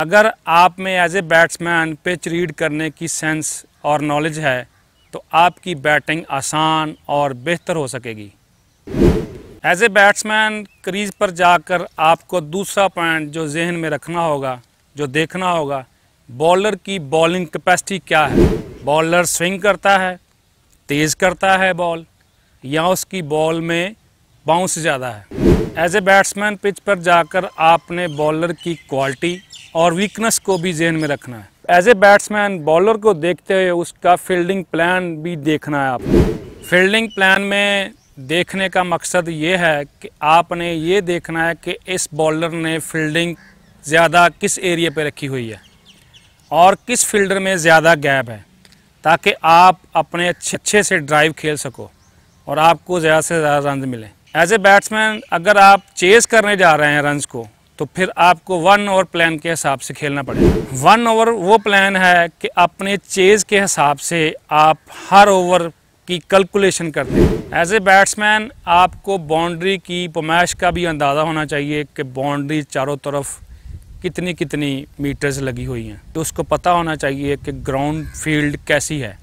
अगर आप में as a batsman pitch read करने की सेंस और नॉलेज है तो आपकी बैटिंग आसान और बेहतर हो सकेगी एज ए बैट्समैन क्रीज पर जाकर आपको दूसरा पॉइंट जो जहन में रखना होगा जो देखना होगा बॉलर की बॉलिंग कैपेसिटी क्या है बॉलर स्विंग करता है तेज़ करता है बॉल या उसकी बॉल में बाउंस ज़्यादा है एज ए बैट्समैन पिच पर जाकर आपने बॉलर की क्वालिटी और वीकनेस को भी जहन में रखना है एज ए बैट्समैन बॉलर को देखते हुए उसका फील्डिंग प्लान भी देखना है आप फील्डिंग प्लान में देखने का मकसद ये है कि आपने ये देखना है कि इस बॉलर ने फील्डिंग ज़्यादा किस एरिया पे रखी हुई है और किस फील्डर में ज़्यादा गैप है ताकि आप अपने अच्छे अच्छे से ड्राइव खेल सको और आपको ज़्यादा से ज़्यादा रन मिले एज ए बैट्समैन अगर आप चेज़ करने जा रहे हैं रन को तो फिर आपको वन ओवर प्लान के हिसाब से खेलना पड़ेगा वन ओवर वो प्लान है कि अपने चेज़ के हिसाब से आप हर ओवर की कैलकुलेशन करते हैं एज ए बैट्समैन आपको बाउंड्री की पमैश का भी अंदाज़ा होना चाहिए कि बाउंड्री चारों तरफ कितनी कितनी मीटर्स लगी हुई हैं तो उसको पता होना चाहिए कि ग्राउंड फील्ड कैसी है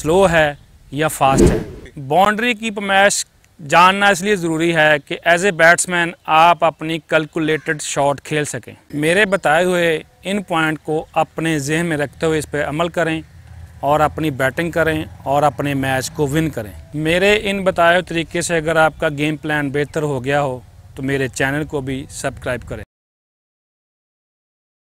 स्लो है या फास्ट है बाउंड्री की पमैश जानना इसलिए ज़रूरी है कि एज ए बैट्समैन आप अपनी कैलकुलेटेड शॉट खेल सकें मेरे बताए हुए इन पॉइंट को अपने जहन में रखते हुए इस पर अमल करें और अपनी बैटिंग करें और अपने मैच को विन करें मेरे इन बताए हुए तरीके से अगर आपका गेम प्लान बेहतर हो गया हो तो मेरे चैनल को भी सब्सक्राइब करें